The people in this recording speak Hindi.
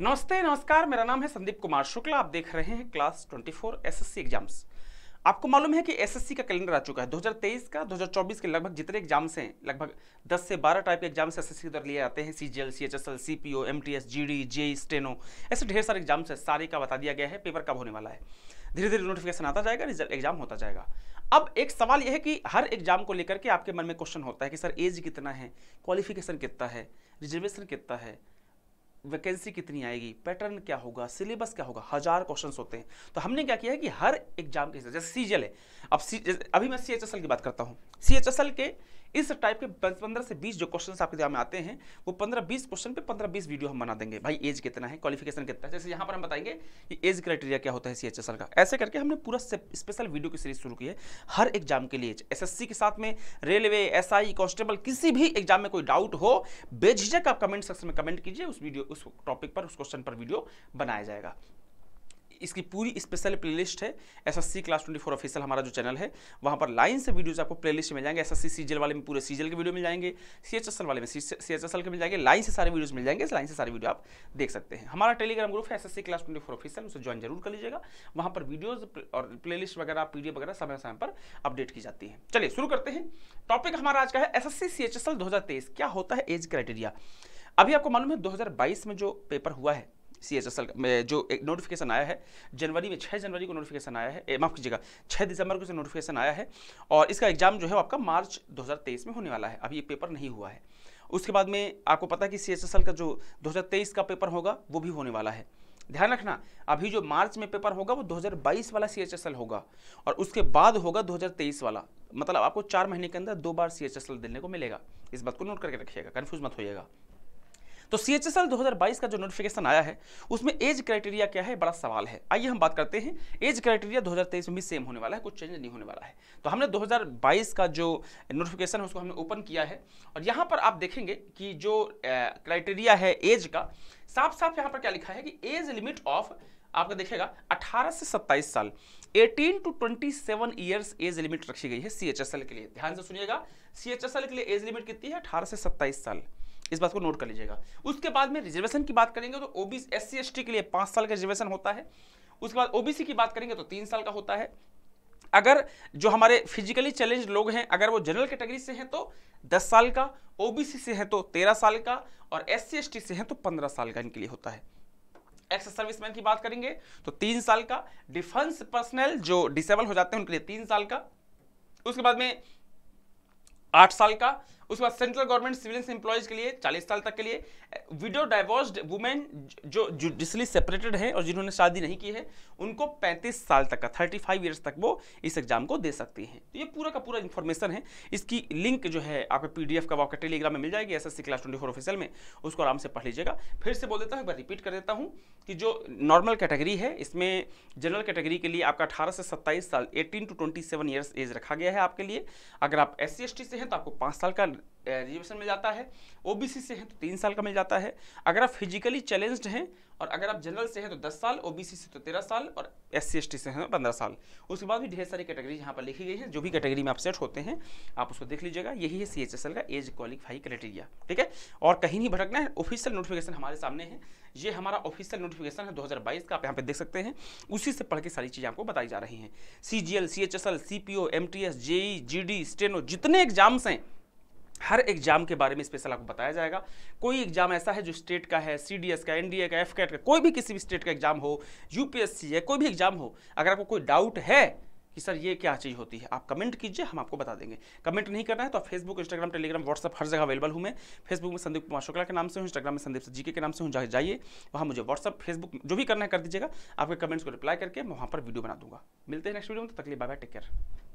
नमस्ते नमस्कार मेरा नाम है संदीप कुमार शुक्ला आप देख रहे हैं क्लास 24 एसएससी एग्जाम्स आपको मालूम है कि एसएससी का कैलेंडर आ चुका है 2023 का 2024 के लगभग जितने एग्जाम्स हैं लगभग 10 से 12 टाइप के एग्जाम्स एसएससी के द्वारा लिए जाते हैं M T S G D J steno ऐसे ढेर सारे एग्जाम्स हैं सारे का बता दिया गया है पेपर कब होने वाला है धीरे धीरे नोटिफिकेशन आता जाएगा रिजल्ट एग्जाम होता जाएगा अब एक सवाल यह है कि हर एग्जाम को लेकर के आपके मन में क्वेश्चन होता है कि सर एज कितना है क्वालिफिकेशन कितना है रिजर्वेशन कितना है वैकेंसी कितनी आएगी पैटर्न क्या होगा सिलेबस क्या होगा हज़ार क्वेश्चंस होते हैं तो हमने क्या किया है कि हर एग्जाम के हिसाब जैसे सीजल है अब सी अभी मैं सी की बात करता हूँ सी के इस टाइप के पंद्रह से बीस जो क्वेश्चन आपके दिमाग में आते हैं वो पंद्रह बीस क्वेश्चन पे पंद्रह बीस वीडियो हम बना देंगे भाई एज कितना है क्वालिफिकेशन कितना है जैसे यहाँ पर हम बताएंगे कि एज क्राइटेरिया क्या होता है सी का ऐसे करके हमने पूरा स्पेशल वीडियो की सीरीज शुरू की है हर एग्जाम के लिए एस के साथ में रेलवे एस कांस्टेबल किसी भी एग्जाम में कोई डाउट हो बेझिझक आप कमेंट सेक्शन में कमेंट कीजिए उस वीडियो उस टॉपिक पर उस क्वेश्चन पर वीडियो बनाया जाएगा इसकी पूरी स्पेशल प्लेलिस्ट है एसएससी क्लास 24 ऑफिशियल हमारा जो चैनल है वहाँ पर लाइन से वीडियोज आपको प्लेलिस्ट मिल जाएंगे एसएससी सीजल वाले में पूरे सीजल के वीडियो मिल जाएंगे सीएचएसएल वाले में सीएचएसएल के मिल जाएंगे लाइन से सारे वीडियोज मिल जाएंगे इस लाइन से सारे वीडियो आप देख सकते हैं हमारा टेलीग्राम ग्रुप है एस क्लास ट्वेंटी ऑफिशियल उसे ज्वाइन जरूर कर लीजिएगा वहाँ पर वीडियोज और प्लेलिस्ट वगैरह पी वगैरह समय समय पर अपडेट की जाती है चलिए शुरू करते हैं टॉपिक हमारा आज का है एस एस क्या होता है एज क्राइटेरिया अभी आपको मालूम है 2022 में जो पेपर हुआ है सी एस एस एल जो एक नोटिफिकेशन आया है जनवरी में छः जनवरी को नोटिफिकेशन आया है माफ़ कीजिएगा छः दिसंबर को नोटिफिकेशन आया है और इसका एग्जाम जो है आपका मार्च दो में होने वाला है अभी ये पेपर नहीं हुआ है उसके बाद में आपको पता है कि सी का जो दो का पेपर होगा वो भी होने वाला है ध्यान रखना अभी जो मार्च में पेपर होगा वो 2022 वाला सी होगा और उसके बाद होगा 2023 वाला मतलब आपको चार महीने के अंदर दो बार सी देने को मिलेगा इस बात को नोट करके रखिएगा कन्फ्यूज मत होइएगा तो सी एच 2022 का जो नोटिफिकेशन आया है उसमें एज क्राइटेरिया क्या है बड़ा सवाल है आइए हम बात करते हैं एज क्राइटेरिया 2023 में भी सेम होने वाला है कुछ चेंज नहीं होने वाला है तो हमने 2022 का जो नोटिफिकेशन है उसको हमने ओपन किया है और यहाँ पर आप देखेंगे कि जो क्राइटेरिया है एज का साफ साफ यहाँ पर क्या लिखा है कि एज लिमिट ऑफ आपका देखेगा 18 से 27 साल 18 टू 27 ईयर्स एज लिमिट रखी गई है सी के लिए ध्यान से सुनिएगा सी के लिए एज लिमिट कितनी है 18 से 27 साल इस बात को नोट कर लीजिएगा उसके बाद में रिजर्वेशन की बात करेंगे तो ओबीसी एस सी के लिए पांच साल का रिजर्वेशन होता है उसके बाद ओबीसी की बात करेंगे तो तीन साल का होता है अगर जो हमारे फिजिकली चैलेंज लोग हैं अगर वो जनरल कैटेगरी से हैं तो 10 साल का ओबीसी से हैं तो 13 साल का और एस सी से हैं तो 15 साल का इनके लिए होता है एक्स सर्विसमैन की बात करेंगे तो तीन साल का डिफेंस पर्सनल जो डिसेबल हो जाते हैं उनके लिए तीन साल का उसके बाद में आठ साल का उसके बाद सेंट्रल गवर्नमेंट सिविल एम्प्लॉयज के लिए चालीस साल तक के लिए विडो डाइवोर्स वुमेन जो जुडिशली सेपरेटेड है और जिन्होंने शादी नहीं की है उनको पैंतीस साल तक का थर्टी फाइव ईयर्स तक वो इस एग्जाम को दे सकती हैं तो ये पूरा का पूरा इन्फॉर्मेशन है इसकी लिंक जो है आपको पी डी एफ का वॉक टेलीग्राम में मिल जाएगी S S C class twenty four official में उसको आराम से पढ़ लीजिएगा फिर से बोल देता हूँ एक बार रिपीट कर देता हूँ कि जो नॉर्मल कैटेगरी है इसमें जनरल कैटेगरी के लिए आपका अठारह से सत्ताईस साल eighteen to twenty seven years age रखा गया है आपके लिए अगर आप एस सी से हैं तो आपको पाँच साल का रिजर्वेशन मिल जाता है ओबीसी से हैं तो तीन साल का मिल जाता है अगर आप फिजिकली चैलेंज्ड हैं और अगर आप जनरल से हैं तो दस साल ओबीसी से तो तेरह साल और एस सी से हैं तो पंद्रह साल उसके बाद भी ढेर सारी कैटेगरी यहाँ पर लिखी गई है जो भी कैटेगरी में अपसेट होते हैं आप उसको देख लीजिएगा यही है सी का एज क्वालिफाई क्राइटेरिया ठीक है और कहीं नहीं भटकना है ऑफिशियल नोटिफिकेशन हमारे सामने है ये हमारा ऑफिशियल नोटिफिकेशन है 2022 का आप यहाँ पे देख सकते हैं उसी से पढ़ के सारी चीज़ें आपको बताई जा रही हैं C G L C H S L C P O M T S JE G D steno जितने एग्जाम्स हैं हर एग्जाम के बारे में स्पेशल आपको बताया जाएगा कोई एग्जाम ऐसा है जो स्टेट का है सीडीएस का एनडीए का एफ का कोई भी किसी भी स्टेट का एग्जाम हो यूपीएससी है कोई भी एग्जाम हो अगर आपको कोई डाउट है कि सर ये क्या चीज़ होती है आप कमेंट कीजिए हम आपको बता देंगे कमेंट नहीं करना है तो आप फेसबुक इंस्टाग्राम टेलीग्राम व्हाट्सअप हर जगह अवेलेबल हूँ मैं फेसबुक में संदीप कुमार शुक्ला के नाम से हूँ इंस्टाग्राम में संदीप जी के नाम से हूँ जहाँ जाइए वहाँ मुझे व्हाट्सअप फेसबुक जो भी करना है कर दीजिएगा आपके कमेंट्स को रिप्लाई करके मैं वहाँ पर वीडियो बना दूंगा मिलते हैं नेक्स्ट वीडियो में तो तकलीफ बाय टेक केयर